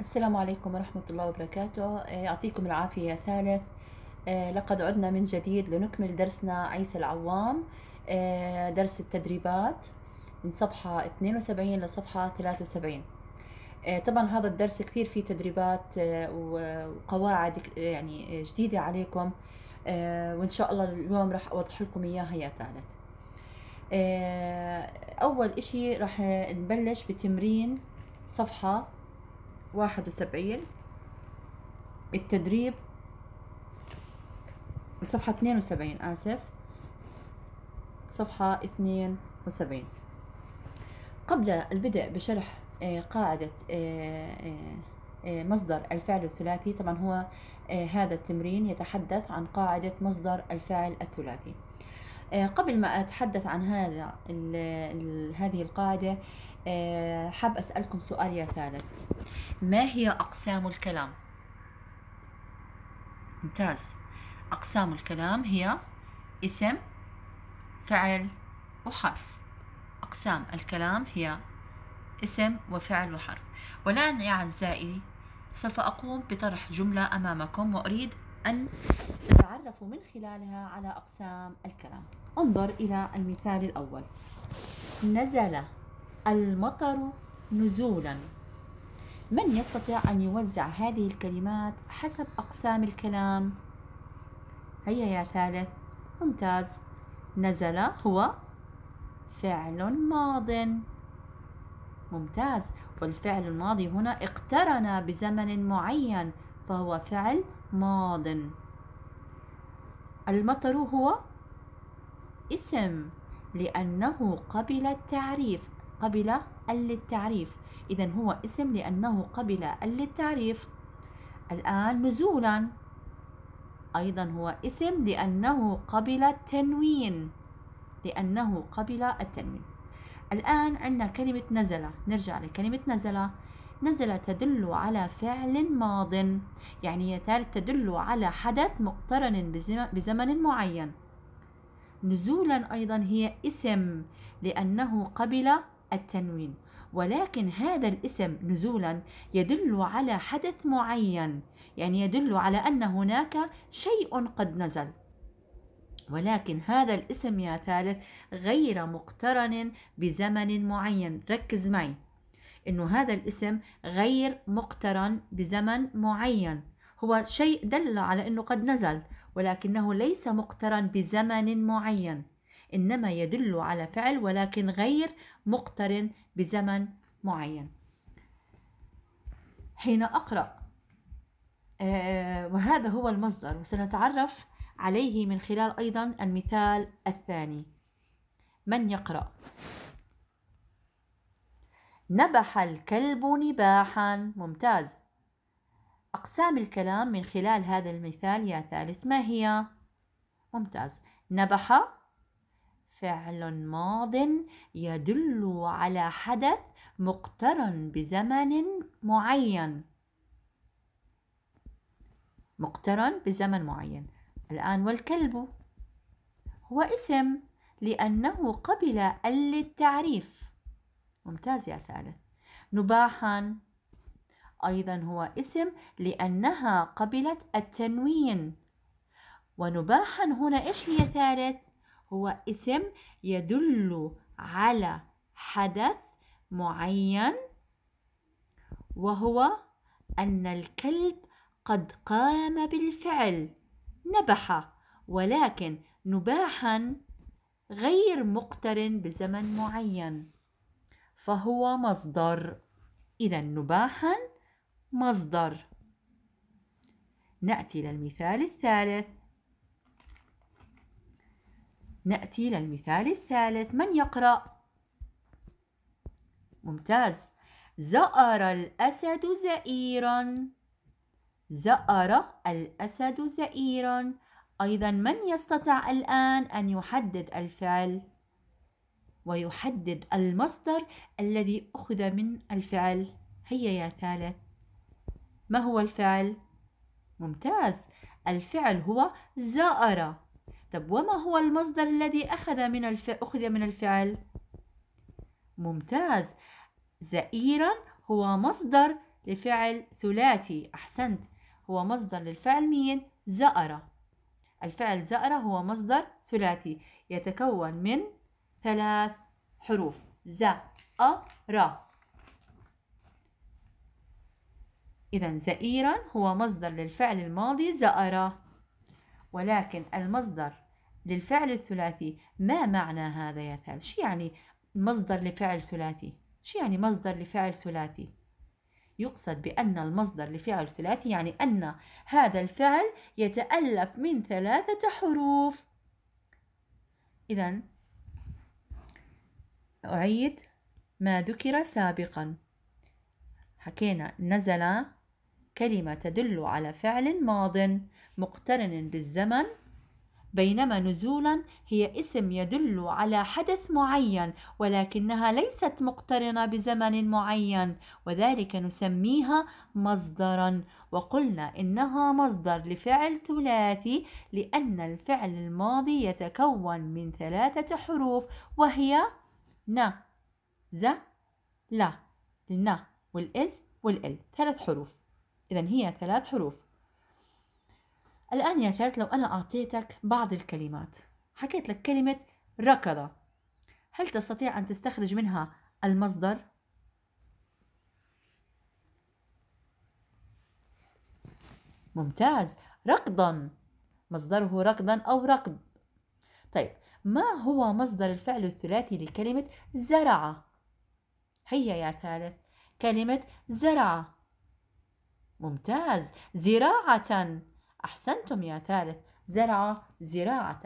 السلام عليكم ورحمة الله وبركاته آه، يعطيكم العافية يا ثالث آه، لقد عدنا من جديد لنكمل درسنا عيسى العوام آه، درس التدريبات من صفحة 72 لصفحة 73 طبعا هذا الدرس كثير فيه تدريبات وقواعد يعني جديدة عليكم وإن شاء الله اليوم راح أوضح لكم إياها يا ثالث أول إشي راح نبلش بتمرين صفحة واحد وسبعين التدريب صفحة اثنين وسبعين آسف صفحة اثنين وسبعين قبل البدء بشرح آه، قاعدة آه، آه، مصدر الفعل الثلاثي طبعا هو هذا التمرين يتحدث عن قاعدة مصدر الفعل الثلاثي قبل ما أتحدث عن هذا هذه القاعدة آه، حاب أسألكم سؤال يا ثالث ما هي أقسام الكلام؟ ممتاز أقسام الكلام هي اسم فعل وحرف أقسام الكلام هي اسم وفعل وحرف والآن يا أعزائي سوف أقوم بطرح جملة أمامكم وأريد أن تتعرفوا من خلالها على أقسام الكلام انظر إلى المثال الأول نزل المطر نزولا من يستطيع أن يوزع هذه الكلمات حسب أقسام الكلام؟ هيا يا ثالث ممتاز نزل هو فعل ماض ممتاز والفعل الماضي هنا اقترن بزمن معين فهو فعل ماض المطر هو اسم لأنه قبل التعريف قبل للتعريف إذا هو اسم لأنه قبل للتعريف الآن نزولا أيضا هو اسم لأنه قبل التنوين لأنه قبل التنوين الآن عندنا كلمة نزل نرجع لكلمة نزلة نزل تدل على فعل ماض يعني تدل على حدث مقترن بزمن معين نزولا أيضا هي اسم لأنه قبل التنوين ولكن هذا الاسم نزولا يدل على حدث معين يعني يدل على أن هناك شيء قد نزل ولكن هذا الاسم يا ثالث غير مقترن بزمن معين ركز معي انه هذا الاسم غير مقترن بزمن معين هو شيء دل على انه قد نزل ولكنه ليس مقترن بزمن معين إنما يدل على فعل ولكن غير مقترن بزمن معين حين أقرأ آه، وهذا هو المصدر وسنتعرف عليه من خلال أيضا المثال الثاني من يقرأ نبح الكلب نباحا ممتاز أقسام الكلام من خلال هذا المثال يا ثالث ما هي؟ ممتاز نبح فعل ماض يدل على حدث مقترن بزمن معين مقترن بزمن معين الآن والكلب هو اسم لأنه قبل ال للتعريف ممتاز يا ثالث نباحا أيضا هو اسم لأنها قبلت التنوين ونباحا هنا إيش هي ثالث هو اسم يدل على حدث معين وهو أن الكلب قد قام بالفعل نبح ولكن نباحا غير مقترن بزمن معين فهو مصدر إذا نباحا مصدر نأتي للمثال الثالث نأتي للمثال الثالث من يقرأ؟ ممتاز زأر الأسد زئيرا زأر الأسد زئيرا أيضا من يستطع الآن أن يحدد الفعل ويحدد المصدر الذي أخذ من الفعل هيا يا ثالث ما هو الفعل؟ ممتاز الفعل هو زأر طب وما هو المصدر الذي أخذ من الف... أخذ من الفعل؟ ممتاز زئيرا هو مصدر لفعل ثلاثي أحسنت هو مصدر للفعل مين؟ زأرة الفعل زأرة هو مصدر ثلاثي يتكون من ثلاث حروف ز أ إذا زئيرا هو مصدر للفعل الماضي زأرة ولكن المصدر للفعل الثلاثي ما معنى هذا يا ثال شو يعني مصدر لفعل ثلاثي شو يعني مصدر لفعل ثلاثي يقصد بأن المصدر لفعل ثلاثي يعني أن هذا الفعل يتألف من ثلاثة حروف إذا أعيد ما ذكر سابقا حكينا نزل كلمة تدل على فعل ماض مقترن بالزمن بينما نزولا هي اسم يدل على حدث معين ولكنها ليست مقترنة بزمن معين وذلك نسميها مصدرا وقلنا إنها مصدر لفعل ثلاثي لأن الفعل الماضي يتكون من ثلاثة حروف وهي ن ز ل ن والإز والإل ثلاث حروف إذا هي ثلاث حروف الآن يا ثالث لو أنا أعطيتك بعض الكلمات حكيت لك كلمة ركض هل تستطيع أن تستخرج منها المصدر؟ ممتاز ركضا مصدره ركضا أو ركض طيب ما هو مصدر الفعل الثلاثي لكلمة زرع؟ هيا يا ثالث كلمة زرع ممتاز زراعة أحسنتم يا ثالث زرع زراعة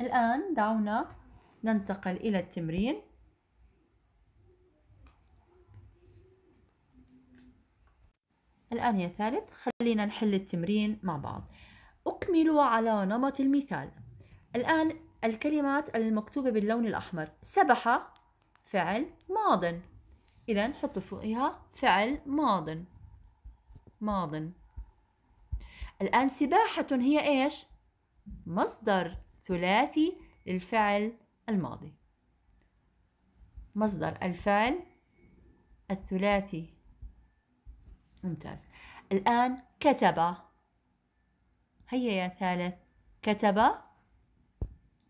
الآن دعونا ننتقل إلى التمرين الآن يا ثالث خلينا نحل التمرين مع بعض أكمل على نمط المثال الآن الكلمات المكتوبة باللون الأحمر سبح فعل ماضٍ إذا حطوا فوقها فعل ماض ماض الآن سباحة هي إيش؟ مصدر ثلاثي للفعل الماضي مصدر الفعل الثلاثي ممتاز الآن كتب هيا يا ثالث كتب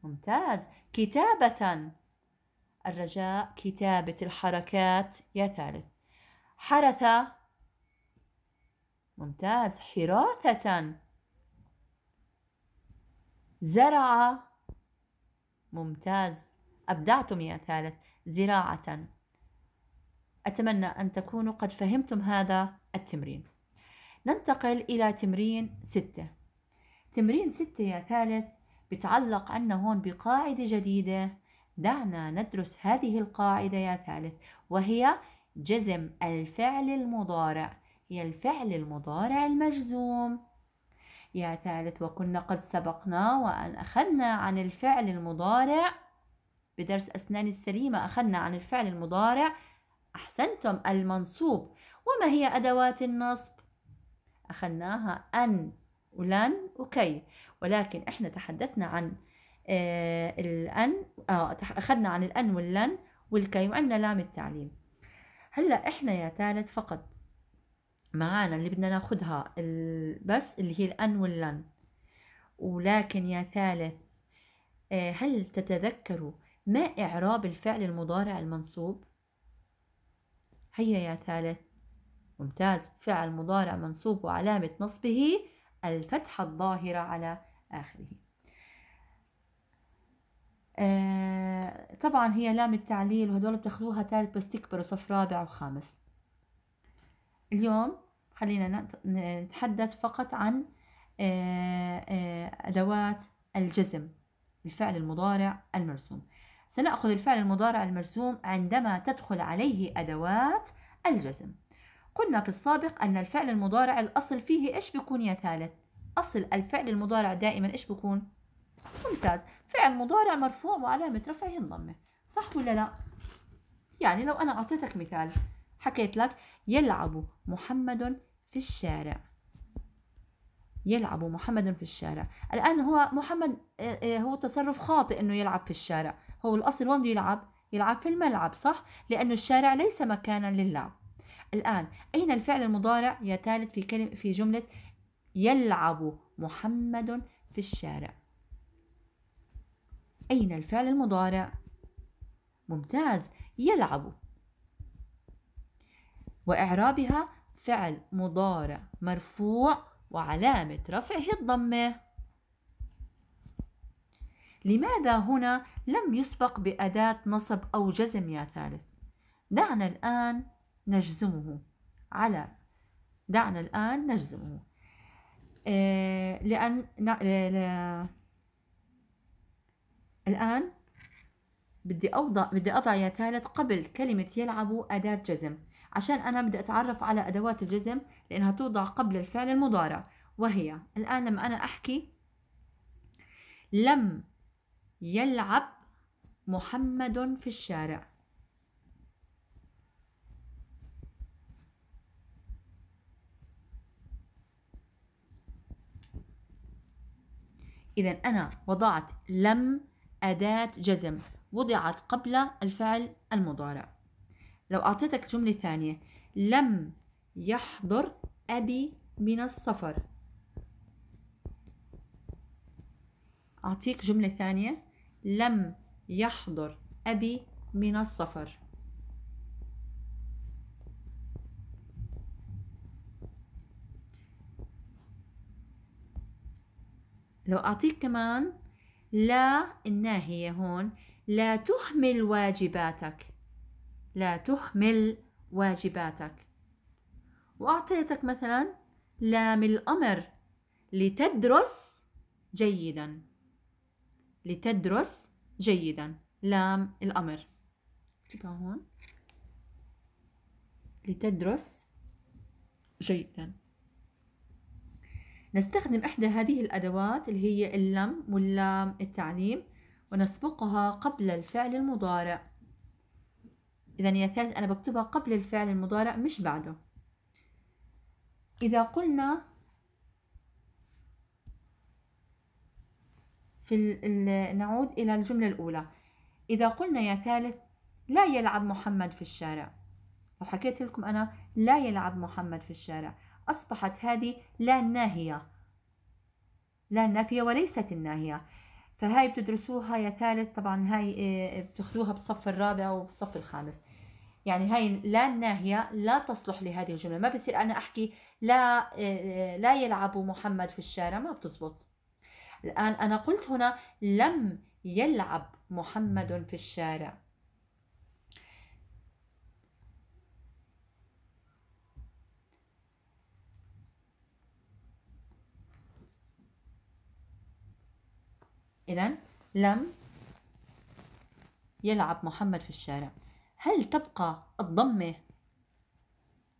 ممتاز كتابة الرجاء كتابة الحركات يا ثالث حرث ممتاز حراثة زرع ممتاز أبدعتم يا ثالث زراعة أتمنى أن تكونوا قد فهمتم هذا التمرين ننتقل إلى تمرين ستة تمرين ستة يا ثالث بتعلق عنا هون بقاعدة جديدة دعنا ندرس هذه القاعدة يا ثالث وهي جزم الفعل المضارع هي الفعل المضارع المجزوم يا ثالث وكنا قد سبقنا وأن أخذنا عن الفعل المضارع بدرس أسنان السليمة أخذنا عن الفعل المضارع أحسنتم المنصوب وما هي أدوات النصب؟ أخذناها أن ولن وكي ولكن إحنا تحدثنا عن آه، الأن آه أخذنا عن الأن واللن والكي وعندنا لام التعليم هلا إحنا يا ثالث فقط معانا اللي بدنا ناخدها بس اللي هي الأن واللن ولكن يا ثالث آه، هل تتذكروا ما إعراب الفعل المضارع المنصوب؟ هيا يا ثالث ممتاز فعل مضارع منصوب وعلامة نصبه الفتحة الظاهرة على آخره آه طبعا هي لام التعليل وهدول بتاخذوها ثالث بس تكبروا صف رابع وخامس اليوم خلينا نتحدث فقط عن آه، آه، أدوات الجزم الفعل المضارع المرسوم سنأخذ الفعل المضارع المرسوم عندما تدخل عليه أدوات الجزم قلنا في السابق أن الفعل المضارع الأصل فيه إيش بيكون يا ثالث؟ أصل الفعل المضارع دائما إيش بيكون؟ ممتاز فعل مضارع مرفوع وعلامة رفعه الضمة صح ولا لا؟ يعني لو أنا أعطيتك مثال حكيت لك يلعب محمد في الشارع يلعب محمد في الشارع الآن هو محمد آه، آه، هو تصرف خاطئ أنه يلعب في الشارع هو الأصل وين يلعب؟ يلعب في الملعب صح؟ لأن الشارع ليس مكانا للعب الآن أين الفعل المضارع يا تالت في كلمة في جملة يلعب محمد في الشارع أين الفعل المضارع؟ ممتاز يلعب وإعرابها فعل مضارع مرفوع وعلامة رفعه الضمة لماذا هنا لم يسبق بأداة نصب أو جزم يا ثالث؟ دعنا الآن نجزمه على دعنا الآن نجزمه آه، لأن الآن بدي أوضع بدي أضع يا ثالث قبل كلمة يلعبوا أداة جزم عشان أنا بدي أتعرف على أدوات الجزم لأنها توضع قبل الفعل المضارع وهي الآن لما أنا أحكي لم يلعب محمد في الشارع إذا أنا وضعت لم أداة جزم وضعت قبل الفعل المضارع لو أعطيتك جملة ثانية لم يحضر أبي من السفر أعطيك جملة ثانية لم يحضر أبي من السفر لو أعطيك كمان لا الناهية هون لا تهمل واجباتك لا تهمل واجباتك وأعطيتك مثلا لام الأمر لتدرس جيدا لتدرس جيدا لام الأمر اكتبها هون لتدرس جيدا نستخدم إحدى هذه الأدوات اللي هي اللم واللام التعليم ونسبقها قبل الفعل المضارع إذا يا ثالث أنا بكتبها قبل الفعل المضارع مش بعده إذا قلنا في نعود إلى الجملة الأولى إذا قلنا يا ثالث لا يلعب محمد في الشارع وحكيت لكم أنا لا يلعب محمد في الشارع أصبحت هذه لا الناهية لا النافية وليست الناهية فهاي بتدرسوها يا ثالث طبعا هاي آه، بتخلوها بالصف الرابع وبالصف الخامس يعني هاي لا الناهية لا تصلح لهذه الجملة ما بصير أنا أحكي لا آه، آه، لا يلعب محمد في الشارع ما بتزبط الآن أنا قلت هنا لم يلعب محمد في الشارع إذا لم يلعب محمد في الشارع هل تبقى الضمة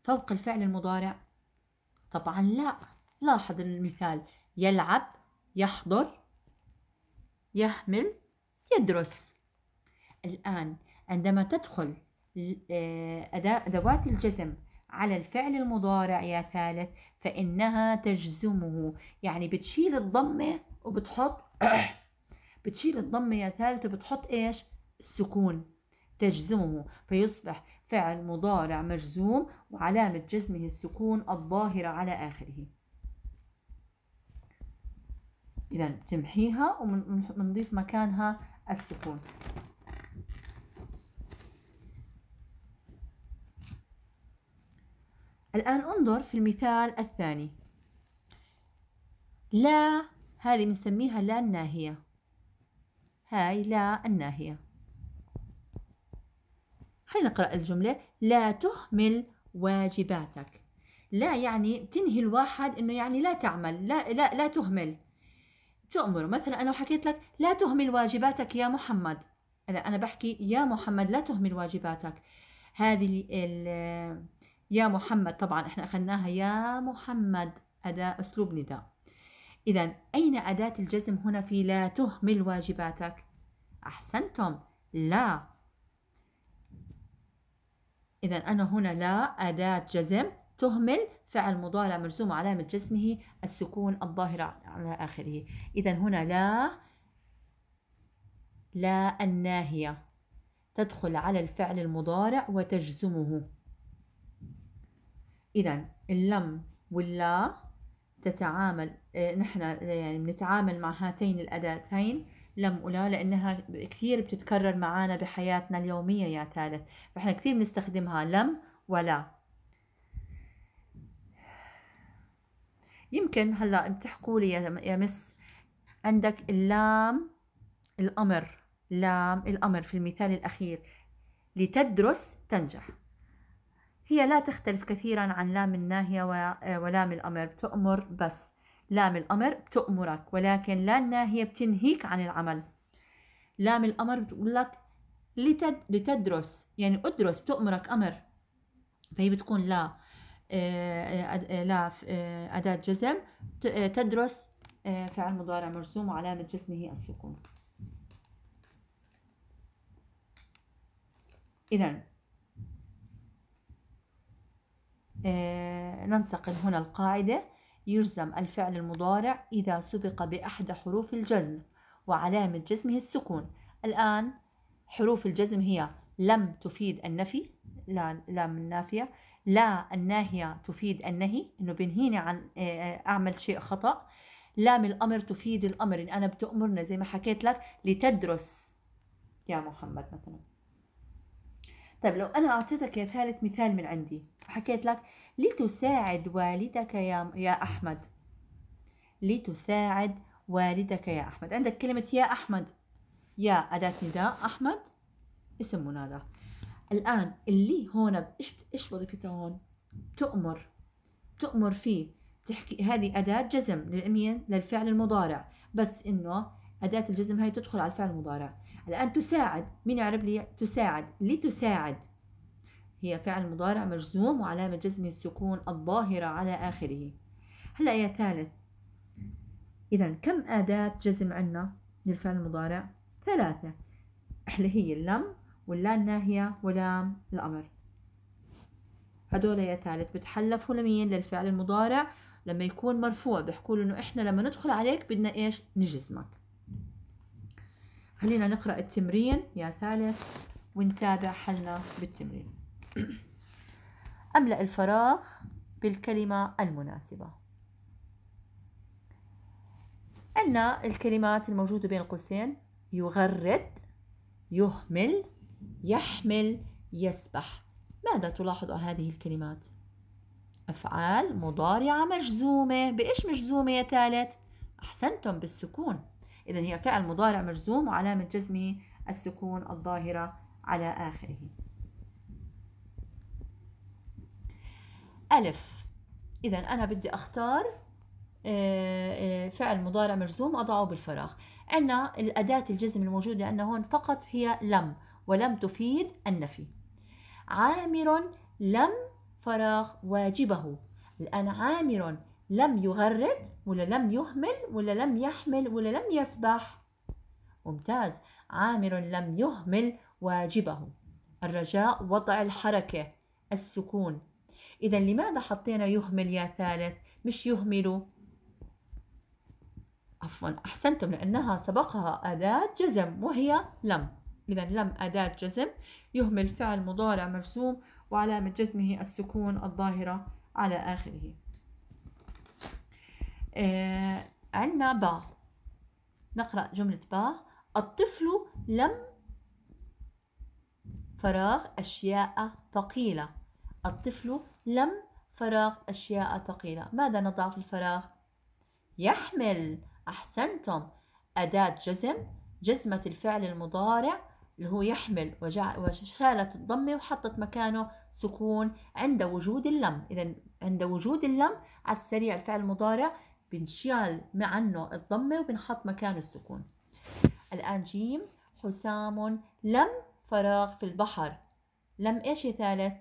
فوق الفعل المضارع؟ طبعا لا لاحظ المثال يلعب يحضر يحمل يدرس الآن عندما تدخل آه، أدوات الجزم على الفعل المضارع يا ثالث فإنها تجزمه يعني بتشيل الضمة وبتحط بتشيل الضمة يا ثالثة بتحط إيش السكون تجزمه فيصبح فعل مضارع مجزوم وعلامة جزمه السكون الظاهرة على آخره إذا بتمحيها وبنضيف مكانها السكون الآن انظر في المثال الثاني لا هذه بنسميها لا الناهية هاي لا الناهية خلينا نقرأ الجملة لا تهمل واجباتك لا يعني تنهي الواحد انه يعني لا تعمل لا لا لا تهمل تؤمر مثلا انا حكيت لك لا تهمل واجباتك يا محمد انا انا بحكي يا محمد لا تهمل واجباتك هذه ال يا محمد طبعا احنا اخذناها يا محمد اداة اسلوب نداء إذا أين أداة الجزم هنا في لا تهمل واجباتك؟ أحسنتم لا إذا أنا هنا لا أداة جزم تهمل فعل مضارع مجزوم علامة جسمه السكون الظاهرة على آخره إذا هنا لا لا الناهية تدخل على الفعل المضارع وتجزمه إذا اللم واللا تتعامل آه، نحن آه، يعني بنتعامل مع هاتين الأداتين لم ولا لأنها كثير بتتكرر معانا بحياتنا اليومية يا ثالث فإحنا كثير بنستخدمها لم ولا يمكن هلا بتحكوا لي يا مس عندك اللام الأمر لام الأمر في المثال الأخير لتدرس تنجح هي لا تختلف كثيرا عن لام الناهية آه، ولام الأمر بتأمر بس لام الأمر بتأمرك ولكن لا الناهية بتنهيك عن العمل لام الأمر بتقول لك لتد... لتدرس يعني ادرس تأمرك أمر فهي بتكون لا آه، آه، لا أداة جزم تدرس فعل مضارع مرسوم وعلامة جسمه السكون إذا آه، ننتقل هنا القاعدة يجزم الفعل المضارع إذا سبق بأحد حروف الجزم وعلامة جزمه السكون الآن حروف الجزم هي لم تفيد النفي لا لام النافية لا الناهية تفيد النهي إنه بنهيني عن آه، أعمل شيء خطأ لام الأمر تفيد الأمر إن أنا بتأمرنا زي ما حكيت لك لتدرس يا محمد مثلا طيب لو أنا أعطيتك يا ثالث مثال من عندي وحكيت لك لتساعد والدك يا يا أحمد لتساعد والدك يا أحمد عندك كلمة يا أحمد يا أداة نداء أحمد اسم منادى الآن اللي هون إيش إيش وظيفتها هون؟ تؤمر تؤمر فيه تحكي هذه أداة جزم للأمين للفعل المضارع بس إنه أداة الجزم هاي تدخل على الفعل المضارع الآن تساعد مين يعرب لي تساعد لتساعد هي فعل مضارع مجزوم وعلامة جزمه السكون الظاهرة على آخره هلا يا ثالث إذا كم أداة جزم عندنا للفعل المضارع؟ ثلاثة اللي هي اللم واللا الناهية ولام الأمر هدول يا ثالث بتحلفوا لمين للفعل المضارع لما يكون مرفوع بحكوا له إنه إحنا لما ندخل عليك بدنا إيش نجزمك خلينا نقرأ التمرين يا ثالث ونتابع حلنا بالتمرين أملأ الفراغ بالكلمة المناسبة عندنا الكلمات الموجودة بين قوسين يغرد يهمل يحمل يسبح ماذا تلاحظ هذه الكلمات؟ أفعال مضارعة مجزومة بإيش مجزومة يا ثالث؟ أحسنتم بالسكون إذا هي فعل مضارع مجزوم وعلامة جزمه السكون الظاهرة على آخره ألف إذا أنا بدي أختار آه، آه، فعل مضارع مجزوم أضعه بالفراغ عندنا الأداة الجزم الموجودة عندنا هون فقط هي لم ولم تفيد النفي عامر لم فراغ واجبه الآن عامر لم يغرد ولا لم يهمل ولا لم يحمل ولا لم يسبح ممتاز عامر لم يهمل واجبه الرجاء وضع الحركة السكون إذا لماذا حطينا يهمل يا ثالث مش يهمل عفوا أحسنتم لأنها سبقها أداة جزم وهي لم إذا لم أداة جزم يهمل فعل مضارع مرسوم وعلامة جزمه السكون الظاهرة على آخره آه عندنا با نقرأ جملة با الطفل لم فراغ أشياء ثقيلة الطفل لم فراغ أشياء ثقيلة ماذا نضع في الفراغ؟ يحمل أحسنتم أداة جزم جزمة الفعل المضارع اللي هو يحمل وشالت الضمة وحطت مكانه سكون عند وجود اللم إذا عند وجود اللم على السريع الفعل المضارع بنشال عنه الضمة وبنحط مكان السكون الآن جيم حسام لم فراغ في البحر لم إيش ثالث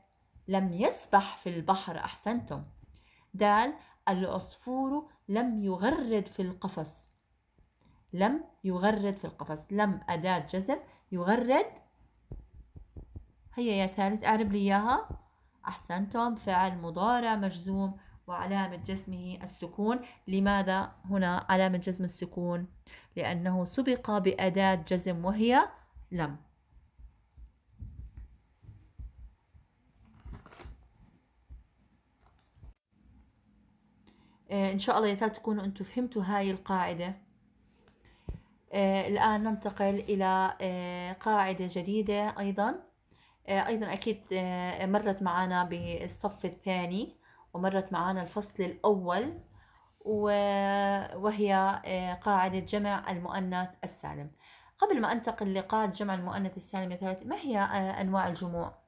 لم يسبح في البحر أحسنتم دال العصفور لم يغرد في القفص لم يغرد في القفص لم أداة جزم يغرد هيا يا ثالث أعرب لي إياها أحسنتم فعل مضارع مجزوم وعلامة جسمه السكون لماذا هنا علامة جزم السكون لأنه سبق بأداة جزم وهي لم آه، إن شاء الله يا تكونوا أنتم فهمتوا هاي القاعدة آه، الآن ننتقل إلى آه، قاعدة جديدة أيضا أيضا أكيد مرت معنا بالصف الثاني ومرت معانا الفصل الأول وهي آه، قاعدة جمع المؤنث السالم قبل ما أنتقل لقاعدة جمع المؤنث السالم يا ما هي آه، أنواع الجموع؟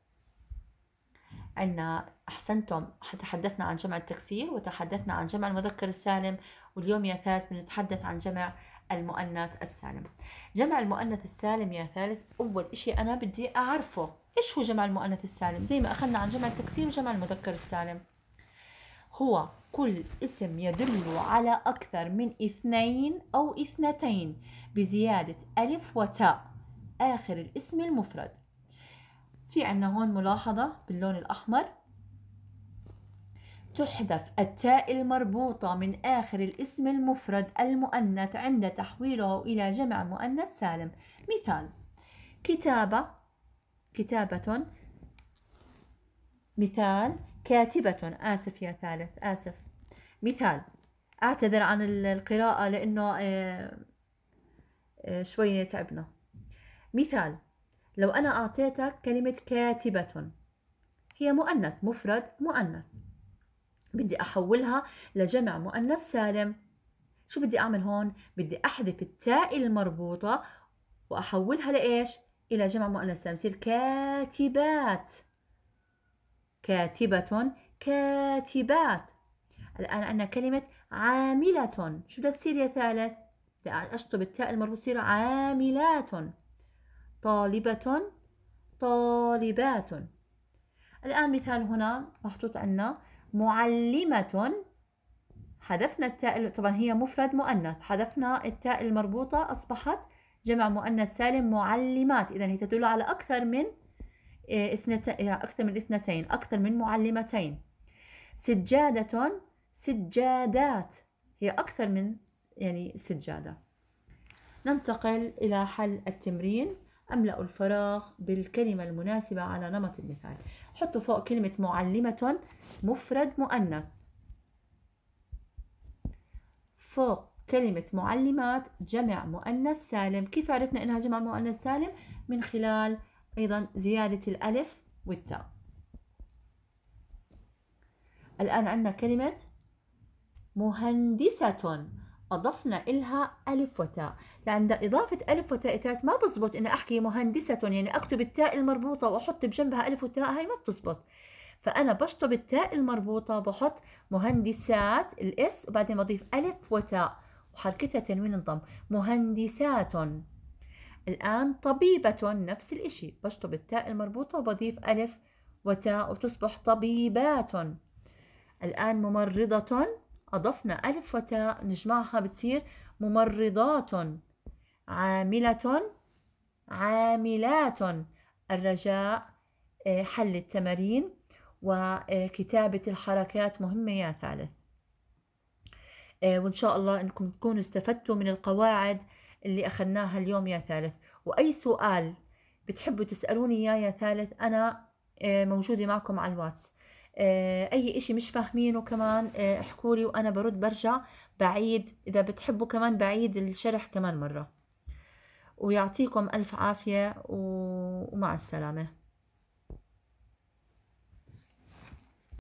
عنا أحسنتم تحدثنا عن جمع التكسير وتحدثنا عن جمع المذكر السالم واليوم يا ثالث بنتحدث عن جمع المؤنث السالم جمع المؤنث السالم يا ثالث أول إشي أنا بدي أعرفه إيش هو جمع المؤنث السالم زي ما أخذنا عن جمع التكسير وجمع المذكر السالم هو كل اسم يدل على أكثر من اثنين أو اثنتين بزيادة ألف وتاء آخر الاسم المفرد في عنا هون ملاحظة باللون الأحمر تحذف التاء المربوطة من آخر الاسم المفرد المؤنث عند تحويله إلى جمع مؤنث سالم مثال كتابة كتابة مثال كاتبة آسف يا ثالث آسف مثال أعتذر عن القراءة لأنه آه، آه، شوية تعبنا مثال لو أنا أعطيتك كلمة كاتبة هي مؤنث مفرد مؤنث بدي أحولها لجمع مؤنث سالم شو بدي أعمل هون؟ بدي أحذف التاء المربوطة وأحولها لإيش؟ إلى جمع مؤنث سالم بصير كاتبات كاتبة كاتبات الآن عندنا كلمة عاملة شو بدها تصير يا ثالث؟ أشطب التاء المربوط تصير عاملات طالبة طالبات الآن مثال هنا محطوط عنا معلمة حذفنا التاء طبعا هي مفرد مؤنث حذفنا التاء المربوطة أصبحت جمع مؤنث سالم معلمات إذا هي تدل على أكثر من اثنتين أكثر من اثنتين أكثر من معلمتين سجادة سجادات هي أكثر من يعني سجادة ننتقل إلى حل التمرين أملأ الفراغ بالكلمة المناسبة على نمط المثال حطوا فوق كلمة معلمة مفرد مؤنث فوق كلمة معلمات جمع مؤنث سالم كيف عرفنا إنها جمع مؤنث سالم؟ من خلال أيضا زيادة الألف والتاء الآن عندنا كلمة مهندسة أضفنا إلها ألف وتاء لأن إضافة ألف وتاء تاء ما بزبط إن أحكي مهندسة يعني أكتب التاء المربوطة وأحط بجنبها ألف وتاء هاي ما بتزبط فأنا بشطب التاء المربوطة بحط مهندسات الإس وبعدين بضيف ألف وتاء وحركتها تنوين الضم مهندسات الآن طبيبة نفس الإشي بشطب التاء المربوطة وبضيف ألف وتاء وتصبح طبيبات الآن ممرضة أضفنا ألف وتاء نجمعها بتصير ممرضات عاملة عاملات الرجاء آه، حل التمارين وكتابة آه، الحركات مهمة يا ثالث آه، وإن شاء الله أنكم تكونوا استفدتوا من القواعد اللي أخذناها اليوم يا ثالث وأي سؤال بتحبوا تسألوني إياه يا ثالث أنا آه، موجودة معكم على الواتس آه، أي إشي مش فاهمينه كمان آه، احكولي وأنا برد برجع بعيد إذا بتحبوا كمان بعيد الشرح كمان مرة ويعطيكم ألف عافية ومع السلامة